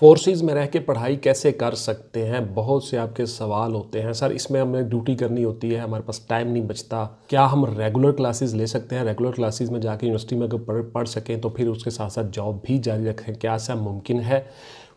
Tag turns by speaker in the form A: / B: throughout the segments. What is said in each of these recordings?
A: forces में रह के पढ़ाई कैसे कर सकते हैं बहुत से आपके सवाल होते हैं सर इसमें हमें ड्यूटी करनी होती है हमारे पास टाइम नहीं बचता क्या हम रेगुलर क्लासेस ले सकते हैं रेगुलर क्लासेस में जाके यूनिवर्सिटी में अगर पढ़ पढ़ सकें तो फिर उसके साथ साथ जॉब भी जारी रखें क्या ऐसा मुमकिन है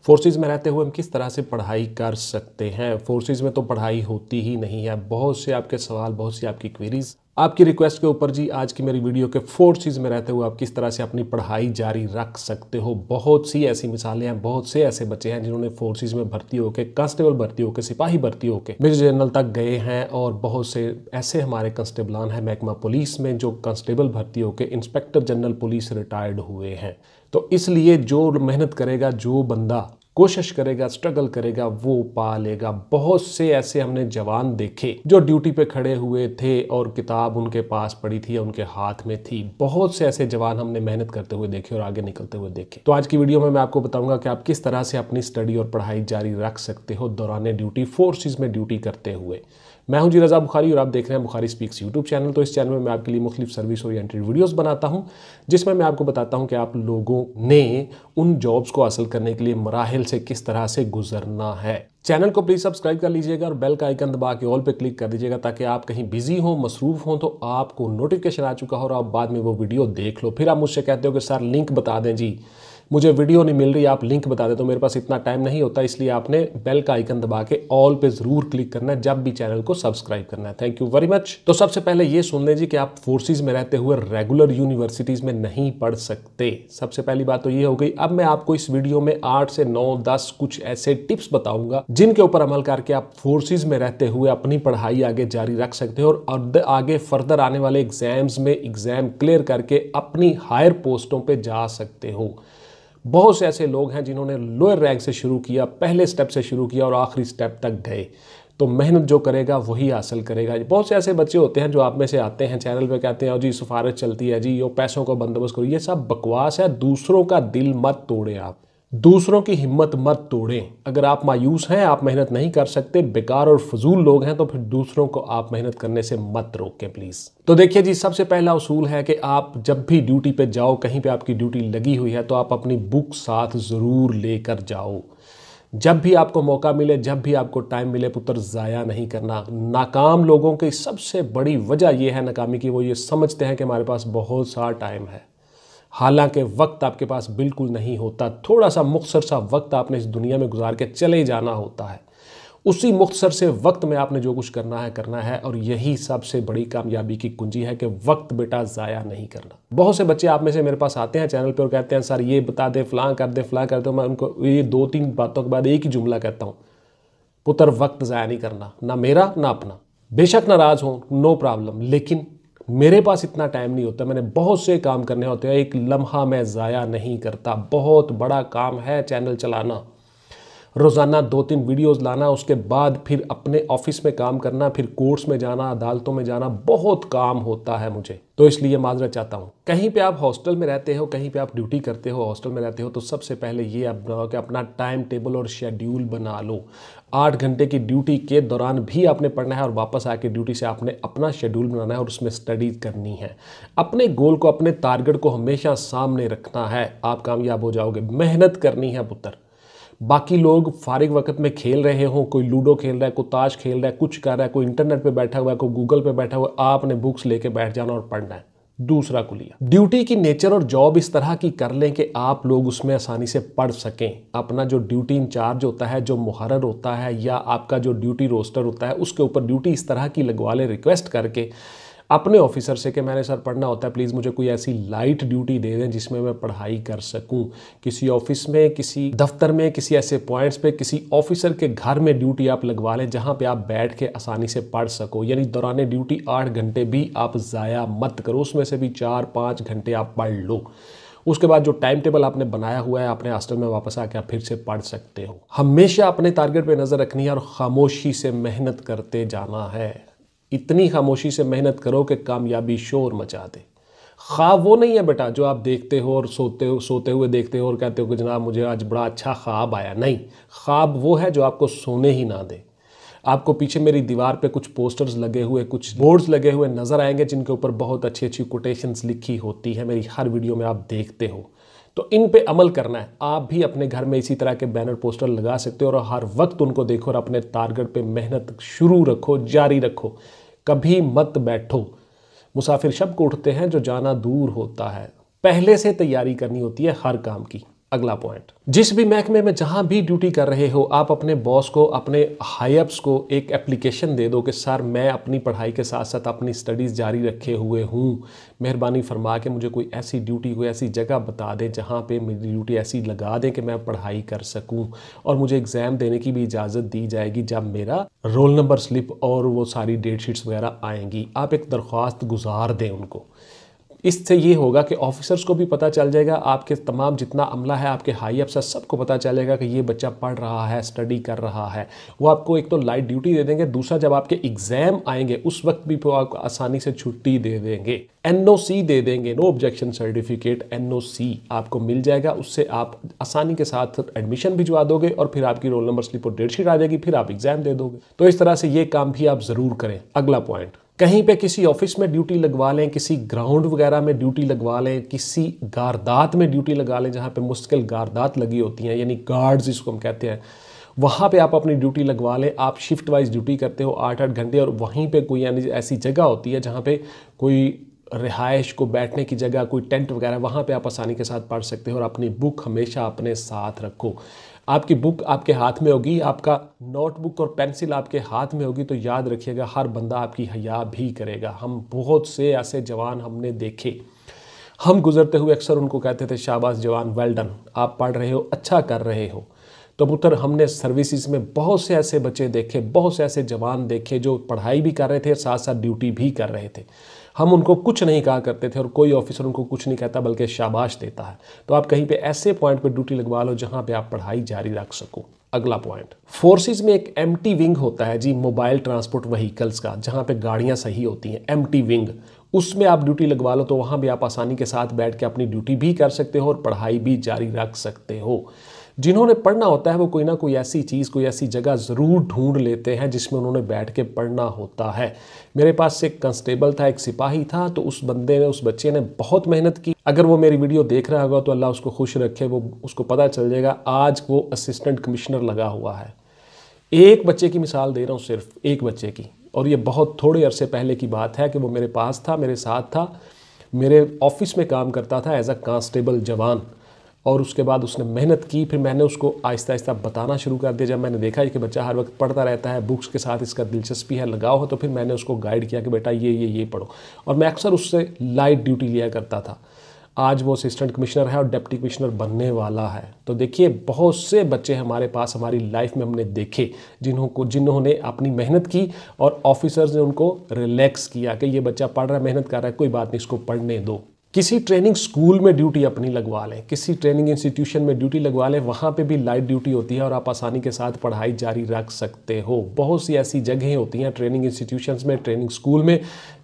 A: फोर्सेज में रहते हुए हम किस तरह से पढ़ाई कर सकते हैं फोर्सेज में तो पढ़ाई होती ही नहीं है बहुत से आपके सवाल बहुत सी आपकी क्वेरीज आपकी रिक्वेस्ट के ऊपर जी आज की मेरी वीडियो के फोर चीज़ में रहते हुए आप किस तरह से अपनी पढ़ाई जारी रख सकते हो बहुत सी ऐसी मिसालें हैं बहुत से ऐसे बच्चे हैं जिन्होंने फोर्सेज में भर्ती होकर कांस्टेबल भर्ती होकर सिपाही भर्ती होकर मेजर जनरल तक गए हैं और बहुत से ऐसे हमारे कांस्टेबलान हैं महकमा पुलिस में जो कांस्टेबल भर्ती होकर इंस्पेक्टर जनरल पुलिस रिटायर्ड हुए हैं तो इसलिए जो मेहनत करेगा जो बंदा कोशिश करेगा स्ट्रगल करेगा वो पा लेगा बहुत से ऐसे हमने जवान देखे जो ड्यूटी पे खड़े हुए थे और किताब उनके पास पड़ी थी या उनके हाथ में थी बहुत से ऐसे जवान हमने मेहनत करते हुए देखे और आगे निकलते हुए देखे तो आज की वीडियो में मैं आपको बताऊंगा कि आप किस तरह से अपनी स्टडी और पढ़ाई जारी रख सकते हो दौरान ड्यूटी फोर्सेज में ड्यूटी करते हुए मैं हूं जी रजा बुखारी और आप देख रहे हैं बुखारी स्पीक्स यूट्यूब चैनल तो इस चैनल में मैं आपके लिए मुख्तु सर्विस ओरिएंटेड वीडियोस बनाता हूं जिसमें मैं आपको बताता हूं कि आप लोगों ने उन जॉब्स को हासिल करने के लिए मराहल से किस तरह से गुजरना है चैनल को प्लीज़ सब्सक्राइब कर लीजिएगा और बेल का आइकन दबा के ऑल पे क्लिक कर दीजिएगा ताकि आप कहीं बिजी हो मसरूफ हो तो आपको नोटिफिकेशन आ चुका हो और आप बाद में वो वीडियो देख लो फिर आप मुझसे कहते हो कि सर लिंक बता दें जी मुझे वीडियो नहीं मिल रही आप लिंक बता दे तो मेरे पास इतना टाइम नहीं होता इसलिए आपने बेल का आइकन दबा के ऑल पे ज़रूर क्लिक करना है जब भी चैनल को सब्सक्राइब करना है थैंक यू वेरी मच तो सबसे पहले ये सुन लें कि आप फोर्सेज में रहते हुए रेगुलर यूनिवर्सिटीज़ में नहीं पढ़ सकते सबसे पहली बात तो ये हो गई अब मैं आपको इस वीडियो में आठ से नौ दस कुछ ऐसे टिप्स बताऊंगा जिनके ऊपर अमल करके आप फोर्सेज में रहते हुए अपनी पढ़ाई आगे जारी रख सकते हो और आगे फर्दर आने वाले एग्जाम्स में एग्जाम क्लियर करके अपनी हायर पोस्टों पे जा सकते हो बहुत से ऐसे लोग हैं जिन्होंने लोअर रैंक से शुरू किया पहले स्टेप से शुरू किया और आखिरी स्टेप तक गए तो मेहनत जो करेगा वही हासिल करेगा बहुत से ऐसे बच्चे होते हैं जो आप में से आते हैं चैनल पे कहते हैं जी सिफारिश चलती है जी यो पैसों का बंदोबस्त करो ये सब बकवास है दूसरों का दिल मत तोड़े आप दूसरों की हिम्मत मत तोड़ें अगर आप मायूस हैं आप मेहनत नहीं कर सकते बेकार और फजूल लोग हैं तो फिर दूसरों को आप मेहनत करने से मत रोकें प्लीज़ तो देखिए जी सबसे पहला उसूल है कि आप जब भी ड्यूटी पे जाओ कहीं पे आपकी ड्यूटी लगी हुई है तो आप अपनी बुक साथ ज़रूर लेकर जाओ जब भी आपको मौका मिले जब भी आपको टाइम मिले पुत्र ज़ाया नहीं करना नाकाम लोगों की सबसे बड़ी वजह यह है नाकामी की वो ये समझते हैं कि हमारे पास बहुत सा टाइम है हालांकि वक्त आपके पास बिल्कुल नहीं होता थोड़ा सा मुख्तर सा वक्त आपने इस दुनिया में गुजार के चले जाना होता है उसी मुख्तर से वक्त में आपने जो कुछ करना है करना है और यही सबसे बड़ी कामयाबी की कुंजी है कि वक्त बेटा ज़ाया नहीं करना बहुत से बच्चे आप में से मेरे पास आते हैं चैनल पर और कहते हैं सर ये बता दे फ्लां कर दे फ्लां कर दे मैं उनको ये दो तीन बातों के बाद एक ही जुमला कहता हूँ पुत्र वक्त ज़ाया नहीं करना ना मेरा ना अपना बेशक नाराज़ हों नो प्रॉब्लम लेकिन मेरे पास इतना टाइम नहीं होता मैंने बहुत से काम करने होते हैं एक लम्हा मैं ज़ाया नहीं करता बहुत बड़ा काम है चैनल चलाना रोज़ाना दो तीन वीडियोस लाना उसके बाद फिर अपने ऑफिस में काम करना फिर कोर्ट्स में जाना अदालतों में जाना बहुत काम होता है मुझे तो इसलिए माजरा चाहता हूँ कहीं पे आप हॉस्टल में रहते हो कहीं पे आप ड्यूटी करते हो हॉस्टल में रहते हो तो सबसे पहले ये आप बनाओ कि अपना टाइम टेबल और शेड्यूल बना लो आठ घंटे की ड्यूटी के दौरान भी आपने पढ़ना है और वापस आके ड्यूटी से आपने अपना शेड्यूल बनाना है और उसमें स्टडी करनी है अपने गोल को अपने टारगेट को हमेशा सामने रखना है आप कामयाब हो जाओगे मेहनत करनी है पुत्र बाकी लोग फारिग वक्त में खेल रहे हों कोई लूडो खेल रहा है कोई ताश खेल रहा है कुछ कर रहा है कोई इंटरनेट पे बैठा हुआ है कोई गूगल पे बैठा हुआ है आपने बुक्स लेके बैठ जाना और पढ़ना है दूसरा कुलिया ड्यूटी की नेचर और जॉब इस तरह की कर लें कि आप लोग उसमें आसानी से पढ़ सकें अपना जो ड्यूटी इंचार्ज होता है जो मुहरर होता है या आपका जो ड्यूटी रोस्टर होता है उसके ऊपर ड्यूटी इस तरह की लगवा लें रिक्वेस्ट करके अपने ऑफिसर से कि मैंने सर पढ़ना होता है प्लीज़ मुझे कोई ऐसी लाइट ड्यूटी दे दें जिसमें मैं पढ़ाई कर सकूं किसी ऑफिस में किसी दफ्तर में किसी ऐसे पॉइंट्स पे किसी ऑफिसर के घर में ड्यूटी आप लगवा लें जहां पे आप बैठ के आसानी से पढ़ सको यानी दौरान ड्यूटी आठ घंटे भी आप ज़ाया मत करो उसमें से भी चार पाँच घंटे आप पढ़ लो उसके बाद जो टाइम टेबल आपने बनाया हुआ है आपने हॉस्टल में वापस आके आप फिर से पढ़ सकते हो हमेशा अपने टारगेट पे नज़र रखनी है और खामोशी से मेहनत करते जाना है इतनी खामोशी से मेहनत करो कि कामयाबी शोर मचा दे ख्वाब वो नहीं है बेटा जो आप देखते हो और सोते हो सोते हुए देखते हो और कहते हो कि जनाब मुझे आज बड़ा अच्छा ख्वाब आया नहीं ख्वाब वो है जो आपको सोने ही ना दे आपको पीछे मेरी दीवार पे कुछ पोस्टर्स लगे हुए कुछ बोर्ड्स लगे हुए नज़र आएंगे जिनके ऊपर बहुत अच्छी अच्छी कोटेशंस लिखी होती है मेरी हर वीडियो में आप देखते हो तो इन पे अमल करना है आप भी अपने घर में इसी तरह के बैनर पोस्टर लगा सकते हो और हर वक्त उनको देखो और अपने टारगेट पे मेहनत शुरू रखो जारी रखो कभी मत बैठो मुसाफिर शब्द को उठते हैं जो जाना दूर होता है पहले से तैयारी करनी होती है हर काम की अगला पॉइंट जिस भी महकमे में जहां भी ड्यूटी कर रहे हो आप अपने बॉस को अपने हाईअप्स को एक एप्लीकेशन दे दो कि सर मैं अपनी पढ़ाई के साथ साथ अपनी स्टडीज़ जारी रखे हुए हूँ मेहरबानी फरमा के मुझे कोई ऐसी ड्यूटी कोई ऐसी जगह बता दें जहाँ पे मेरी ड्यूटी ऐसी लगा दें कि मैं पढ़ाई कर सकूँ और मुझे एग्ज़ाम देने की भी इजाज़त दी जाएगी जब मेरा रोल नंबर स्लिप और वो सारी डेट शीट्स वगैरह आएंगी आप एक दरख्वास्त गुजार दें उनको इससे ये होगा कि ऑफिसर्स को भी पता चल जाएगा आपके तमाम जितना अमला है आपके हाई अफसर सबको पता चलेगा कि ये बच्चा पढ़ रहा है स्टडी कर रहा है वो आपको एक तो लाइट ड्यूटी दे देंगे दूसरा जब आपके एग्ज़ाम आएंगे उस वक्त भी वो आपको आसानी से छुट्टी दे देंगे एन दे देंगे नो ऑब्जेक्शन सर्टिफिकेट एन आपको मिल जाएगा उससे आप आसानी के साथ एडमिशन भिजवा दोगे और फिर आपकी रोल नंबर स्लिप और डेट शीट आ जाएगी फिर आप एग्ज़ाम दे दोगे तो इस तरह से ये काम भी आप ज़रूर करें अगला पॉइंट कहीं पे किसी ऑफिस में ड्यूटी लगवा लें किसी ग्राउंड वगैरह में ड्यूटी लगवा लें किसी गारदात में ड्यूटी लगा लें जहाँ पे मुश्किल गारदात लगी होती हैं यानी गार्ड्स इसको हम कहते हैं वहाँ पे आप अपनी ड्यूटी लगवा लें आप शिफ्ट वाइज ड्यूटी करते हो आठ आठ घंटे और वहीं पर कोई यानी ऐसी जगह होती है जहाँ पर कोई रिहाइश को बैठने की जगह कोई टेंट वगैरह वहाँ पे आप आसानी के साथ पढ़ सकते हो और अपनी बुक हमेशा अपने साथ रखो आपकी बुक आपके हाथ में होगी आपका नोटबुक और पेंसिल आपके हाथ में होगी तो याद रखिएगा हर बंदा आपकी हया भी करेगा हम बहुत से ऐसे जवान हमने देखे हम गुजरते हुए अक्सर उनको कहते थे शाबाश जवान वेल डन आप पढ़ रहे हो अच्छा कर रहे हो तो पुत्र हमने सर्विसेज में बहुत से ऐसे बच्चे देखे बहुत से ऐसे जवान देखे जो पढ़ाई भी कर रहे थे साथ साथ ड्यूटी भी कर रहे थे हम उनको कुछ नहीं कहा करते थे और कोई ऑफिसर उनको कुछ नहीं कहता बल्कि शाबाश देता है तो आप कहीं पर ऐसे पॉइंट पर ड्यूटी लगवा लो जहाँ पर आप पढ़ाई जारी रख सको अगला पॉइंट फोर्सेस में एक एम विंग होता है जी मोबाइल ट्रांसपोर्ट व्हीकल्स का जहाँ पे गाड़ियाँ सही होती हैं एम विंग उसमें आप ड्यूटी लगवा लो तो वहाँ भी आप आसानी के साथ बैठ के अपनी ड्यूटी भी कर सकते हो और पढ़ाई भी जारी रख सकते हो जिन्होंने पढ़ना होता है वो कोई ना कोई ऐसी चीज़ कोई ऐसी जगह ज़रूर ढूंढ लेते हैं जिसमें उन्होंने बैठ के पढ़ना होता है मेरे पास एक कंस्टेबल था एक सिपाही था तो उस बंदे ने उस बच्चे ने बहुत मेहनत की अगर वो मेरी वीडियो देख रहा होगा तो अल्लाह उसको खुश रखे वो उसको पता चल जाएगा आज वो असिस्टेंट कमिश्नर लगा हुआ है एक बच्चे की मिसाल दे रहा हूँ सिर्फ एक बच्चे की और ये बहुत थोड़े अरसे पहले की बात है कि वो मेरे पास था मेरे साथ था मेरे ऑफिस में काम करता था एज अ कांस्टेबल जवान और उसके बाद उसने मेहनत की फिर मैंने उसको आहिस्ता आहिस्ता बताना शुरू कर दिया जब मैंने देखा कि बच्चा हर वक्त पढ़ता रहता है बुक्स के साथ इसका दिलचस्पी है लगाव है तो फिर मैंने उसको गाइड किया कि बेटा ये ये ये पढ़ो और मैं अक्सर उससे लाइट ड्यूटी लिया करता था आज वो असिस्टेंट कमिश्नर है और डिप्टी कमिश्नर बनने वाला है तो देखिए बहुत से बच्चे हमारे पास हमारी लाइफ में हमने देखे जिन्हों को जिन्होंने अपनी मेहनत की और ऑफिसर्स ने उनको रिलैक्स किया कि ये बच्चा पढ़ रहा है मेहनत कर रहा है कोई बात नहीं इसको पढ़ने दो किसी ट्रेनिंग स्कूल में ड्यूटी अपनी लगवा लें किसी ट्रेनिंग इंस्टीट्यूशन में ड्यूटी लगवा लें वहाँ पे भी लाइट ड्यूटी होती है और आप आसानी के साथ पढ़ाई जारी रख सकते हो बहुत सी ऐसी जगहें होती हैं ट्रेनिंग इंस्टीट्यूशन में ट्रेनिंग स्कूल में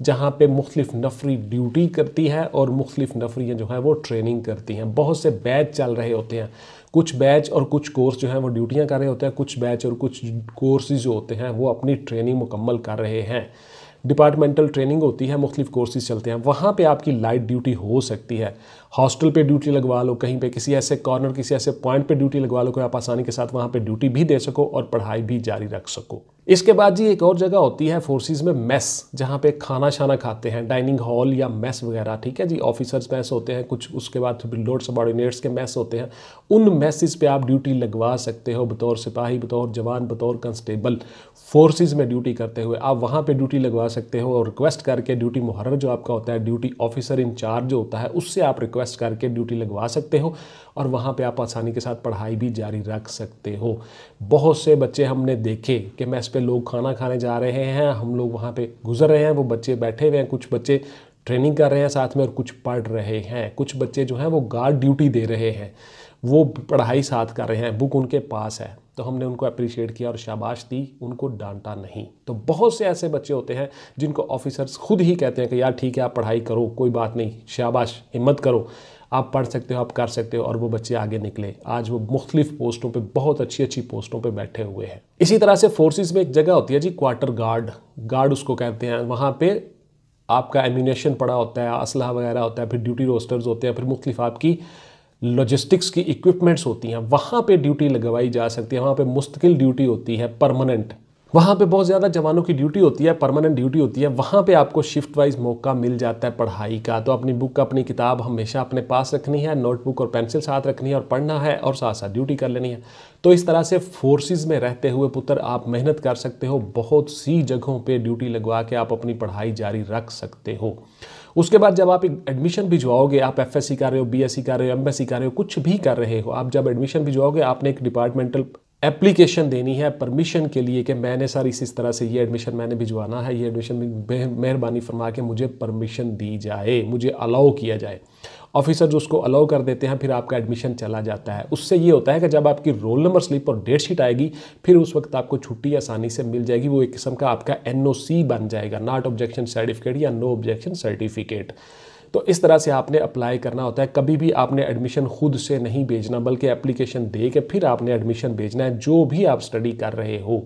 A: जहाँ पे मुख्तफ नफरी ड्यूटी करती है और मुख्तफ नफरियाँ जो हैं वो ट्रेनिंग करती हैं बहुत से बैच चल रहे होते हैं कुछ बैच और कुछ कोर्स जो हैं वो ड्यूटियाँ कर रहे होते हैं कुछ बैच और कुछ कोर्सेज जो होते हैं वो अपनी ट्रेनिंग मुकम्मल कर रहे हैं डिपार्टमेंटल ट्रेनिंग होती है मुख्तलिफ कोर्सेज चलते हैं वहाँ पर आपकी लाइट ड्यूटी हो सकती है हॉस्टल पे ड्यूटी लगवा लो कहीं पे किसी ऐसे कॉर्नर किसी ऐसे पॉइंट पे ड्यूटी लगवा लो कि आप आसानी के साथ वहाँ पे ड्यूटी भी दे सको और पढ़ाई भी जारी रख सको इसके बाद जी एक और जगह होती है फोर्सेस में मेस जहाँ पे खाना शाना खाते हैं डाइनिंग हॉल या मेस वगैरह ठीक है जी ऑफिसर्स मेस होते हैं कुछ उसके बाद बिल्डोर सबॉर्डिनेट्स के मैस होते हैं उन मैसेज पे आप ड्यूटी लगवा सकते हो बतौर सिपाही बतौर जवान बतौर कंस्टेबल फोर्सेज में ड्यूटी करते हुए आप वहाँ पर ड्यूटी लगवा सकते हो और रिक्वेस्ट करके ड्यूटी मुहर्र जो आपका होता है ड्यूटी ऑफिसर इंचार्ज जो होता है उससे आप रिक्वेस्ट करके ड्यूटी लगवा सकते हो और वहाँ पे आप आसानी के साथ पढ़ाई भी जारी रख सकते हो बहुत से बच्चे हमने देखे कि मैस पे लोग खाना खाने जा रहे हैं हम लोग वहाँ पे गुजर रहे हैं वो बच्चे बैठे हुए हैं कुछ बच्चे ट्रेनिंग कर रहे हैं साथ में और कुछ पढ़ रहे हैं कुछ बच्चे जो हैं वो गार्ड ड्यूटी दे रहे हैं वो पढ़ाई साथ कर रहे हैं बुक उनके पास है तो हमने उनको अप्रिशिएट किया और शाबाश दी उनको डांटा नहीं तो बहुत से ऐसे बच्चे होते हैं जिनको ऑफिसर्स खुद ही कहते हैं कि यार ठीक है आप पढ़ाई करो कोई बात नहीं शाबाश हिम्मत करो आप पढ़ सकते हो आप कर सकते हो और वो बच्चे आगे निकले आज वो मुख्तलिफ पोस्टों पे बहुत अच्छी अच्छी पोस्टों पे बैठे हुए हैं इसी तरह से फोर्सेस में एक जगह होती है जी क्वार्टर गार्ड गार्ड उसको कहते हैं वहाँ पे आपका एम्यूनेशन पड़ा होता है असलाह वगैरह होता है फिर ड्यूटी रोस्टर्स होते हैं फिर मुख्तलिफ आपकी लॉजिस्टिक्स की इक्विपमेंट्स होती हैं वहाँ पे ड्यूटी लगवाई जा सकती है वहाँ पे मुस्तकिल ड्यूटी होती है परमानेंट वहाँ पे बहुत ज़्यादा जवानों की ड्यूटी होती है परमानेंट ड्यूटी होती है वहाँ पे आपको शिफ्ट वाइज मौका मिल जाता है पढ़ाई का तो अपनी बुक अपनी किताब हमेशा अपने पास रखनी है नोटबुक और पेंसिल साथ रखनी है और पढ़ना है और साथ साथ ड्यूटी कर लेनी है तो इस तरह से फोर्सेस में रहते हुए पुत्र आप मेहनत कर सकते हो बहुत सी जगहों पर ड्यूटी लगवा के आप अपनी पढ़ाई जारी रख सकते हो उसके बाद जब आप एडमिशन भिजवाओगे आप एफ कर रहे हो बी कर रहे हो एम कर रहे हो कुछ भी कर रहे हो आप जब एडमिशन भिजवाओगे आपने एक डिपार्टमेंटल एप्लीकेशन देनी है परमिशन के लिए कि मैंने सर इस इस तरह से ये एडमिशन मैंने भिजवाना है ये एडमिशन मेहरबानी फरमा के मुझे परमिशन दी जाए मुझे अलाउ किया जाए जो उसको अलाउ कर देते हैं फिर आपका एडमिशन चला जाता है उससे ये होता है कि जब आपकी रोल नंबर स्लिप और डेट शीट आएगी फिर उस वक्त आपको छुट्टी आसानी से मिल जाएगी वो एक किस्म का आपका एन बन जाएगा नॉट ऑब्जेक्शन सर्टिफिकेट या नो ऑब्जेक्शन सर्टिफिकेट तो इस तरह से आपने अप्लाई करना होता है कभी भी आपने एडमिशन खुद से नहीं भेजना बल्कि एप्लीकेशन दे के फिर आपने एडमिशन भेजना है जो भी आप स्टडी कर रहे हो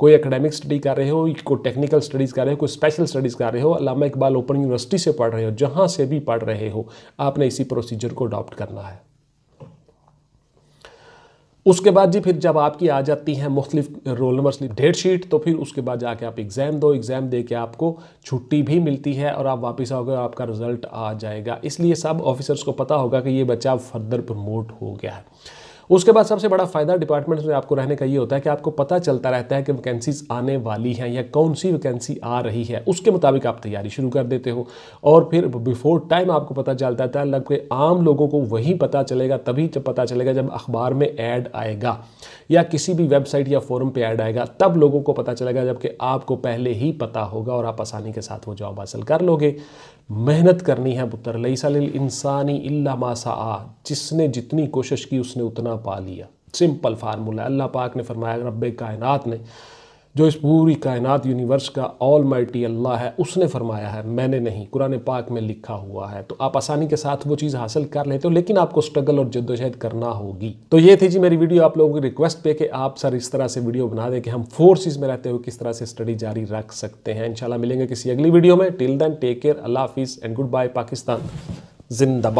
A: कोई एकेडमिक स्टडी कर रहे हो कोई टेक्निकल स्टडीज़ कर रहे हो कोई स्पेशल स्टडीज़ कर रहे हो अलामा इकबाल ओपन यूनिवर्सिटी से पढ़ रहे हो जहाँ से भी पढ़ रहे हो आपने इसी प्रोसीजर को अडॉप्ट करना है उसके बाद जी फिर जब आपकी आ जाती है मुख्तलिफ roll number slip date sheet तो फिर उसके बाद जाके आप एग्ज़ाम दो एग्ज़ाम दे के आपको छुट्टी भी मिलती है और आप वापस आओगे आपका रिजल्ट आ जाएगा इसलिए सब ऑफिसर्स को पता होगा कि ये बच्चा फर्दर प्रमोट हो गया है उसके बाद सबसे बड़ा फ़ायदा डिपार्टमेंट्स में आपको रहने का ये होता है कि आपको पता चलता रहता है कि वैकेंसीज आने वाली हैं या कौन सी वैकेंसी आ रही है उसके मुताबिक आप तैयारी शुरू कर देते हो और फिर बिफोर टाइम आपको पता चलता था लगभग आम लोगों को वही पता चलेगा तभी जब पता चलेगा जब अखबार में ऐड आएगा या किसी भी वेबसाइट या फोरम पर ऐड आएगा तब लोगों को पता चलेगा जबकि आपको पहले ही पता होगा और आप आसानी के साथ वो जॉब हासिल कर लोगे मेहनत करनी है पुत्र लई सा इंसानी इल्ला मासा आ जिसने जितनी कोशिश की उसने उतना पा लिया सिंपल फार्मूला अल्लाह पाक ने फरमाया रब कायनात ने जो इस पूरी कायनात यूनिवर्स का ऑल माइटी अल्लाह है उसने फरमाया है मैंने नहीं कुरान पाक में लिखा हुआ है तो आप आसानी के साथ वो चीज़ हासिल कर लेते हो लेकिन आपको स्ट्रगल और जद्दोजहद करना होगी तो ये थी जी मेरी वीडियो आप लोगों की रिक्वेस्ट पे कि आप सर इस तरह से वीडियो बना दें कि हम फोर्सेस में रहते हुए किस तरह से स्टडी जारी रख सकते हैं इंशाल्लाह मिलेंगे किसी अगली वीडियो में टिल देन टेक केयर अल्लाह हाफिज़ एंड गुड बाय पाकिस्तान जिंदाबाद